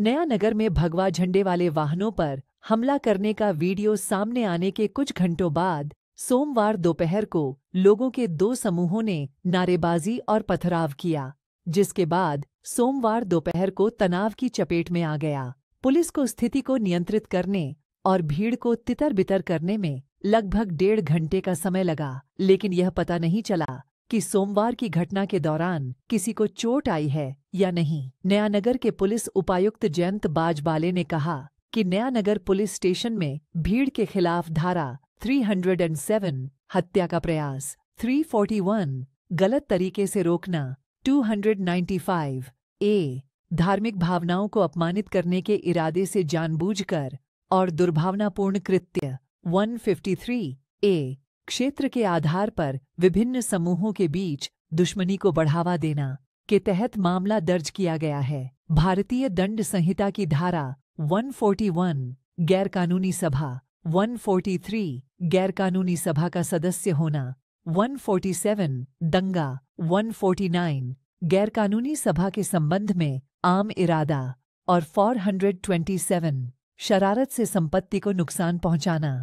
नया नगर में भगवा झंडे वाले वाहनों पर हमला करने का वीडियो सामने आने के कुछ घंटों बाद सोमवार दोपहर को लोगों के दो समूहों ने नारेबाजी और पथराव किया जिसके बाद सोमवार दोपहर को तनाव की चपेट में आ गया पुलिस को स्थिति को नियंत्रित करने और भीड़ को तितर बितर करने में लगभग डेढ़ घंटे का समय लगा लेकिन यह पता नहीं चला कि सोमवार की घटना के दौरान किसी को चोट आई है या नहीं नयानगर के पुलिस उपायुक्त जयंत बाजबाले ने कहा कि नयानगर पुलिस स्टेशन में भीड़ के खिलाफ धारा 307, हत्या का प्रयास 341, गलत तरीके से रोकना 295, ए धार्मिक भावनाओं को अपमानित करने के इरादे से जानबूझकर और दुर्भावनापूर्ण कृत्य 153, ए क्षेत्र के आधार पर विभिन्न समूहों के बीच दुश्मनी को बढ़ावा देना के तहत मामला दर्ज किया गया है भारतीय दंड संहिता की धारा 141 गैरकानूनी सभा 143 गैरकानूनी सभा का सदस्य होना 147 दंगा 149 गैरकानूनी सभा के संबंध में आम इरादा और 427 शरारत से संपत्ति को नुकसान पहुंचाना